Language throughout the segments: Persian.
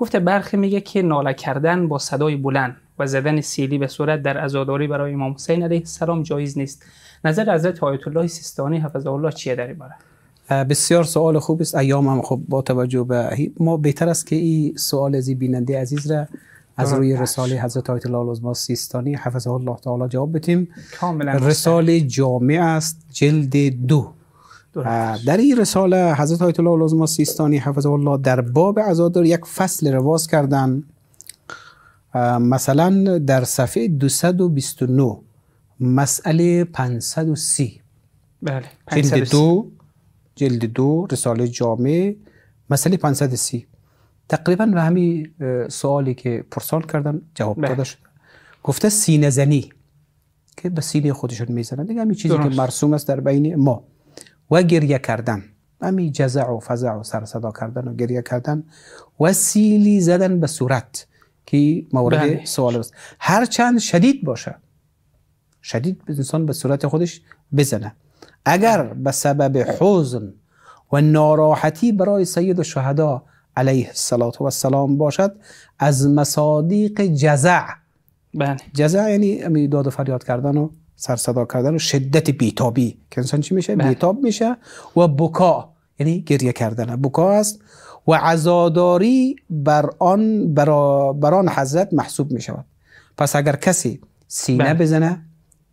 گفته برخی میگه که ناله کردن با صدای بلند و زدن سیلی به صورت در ازاداری برای امام حسین علیه السلام جایز نیست نظر حضرت آیت الله سیستانی حفظه الله چیه در باره بسیار سوال خوب است ایام هم خب با توجه به ما بهتر است که این سوال از بیننده عزیز را از روی رساله حضرت آیت الله العظما سیستانی حفظه الله تعالی جواب بدیم رساله جامع است جلد دو در این رساله حضرت آیت الله العظم سیستانی حفظه الله در باب عزاداری یک فصل رواز کردن مثلا در صفحه 229 مسئله 530 بله جلد دو جلد دو رساله جامع مسئله 530 تقریبا به همین سوالی که پرسال کردم جواب بله. داده گفته سینه زنی که به سینه خودشون میزنن دیگه همین چیزی که مرسوم است در بین ما و گریه کردن امی جزع و فزع و سرصدا کردن و گریه کردن و سیلی زدن به صورت که مورد بله. سوال است هر چند شدید باشه شدید انسان به صورت خودش بزنه اگر به سبب حزن و ناراحتی برای سید و شهدا علیه السلام باشد از مصادیق جزع بله. جزع یعنی داد و فریاد کردن و سرصدا کردن و شدت بیتابی که انسان چی میشه؟ بله. بیتاب میشه و بکا یعنی گریه کردن بکا است و عزاداری بر آن برا بران حضرت محسوب می شود پس اگر کسی سینه بله. بزنه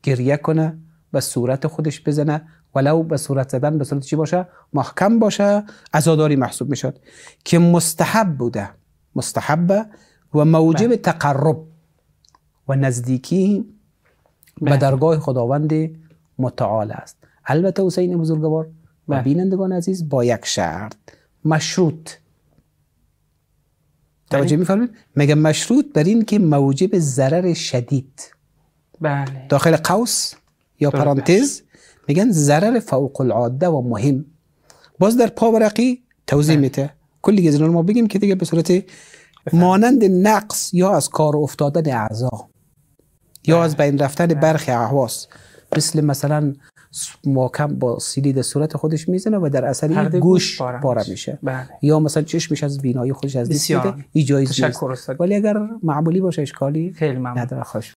گریه کنه و صورت خودش بزنه ولو به صورت زدن به صورت چی باشه محکم باشه عزاداری محسوب می شود که مستحب بوده مستحبه و موجب بله. تقرب و نزدیکی به درگاه خداوند متعال است البته حسین بزرگوار و بله. بینندگان عزیز با یک شرط مشروط توجه بله. میفرمید مگه مشروط بر این که موجب ضرر شدید بله. داخل قوس یا پرانتز میگن ضرر فوق العاده و مهم باز در پاورقی توضیح بله. میته کلی گزینه ما بگیم که دیگه به صورت مانند نقص یا از کار افتادن اعضا یا از بله. بین رفتن بله. برخی احواس مثل مثلا ماکم با سیلی در صورت خودش میزنه و در اثر این گوش پاره میشه بله. یا مثلا چشمش از بینایی خودش از دست میده جایز ولی اگر معمولی باشه اشکالی نداره خوش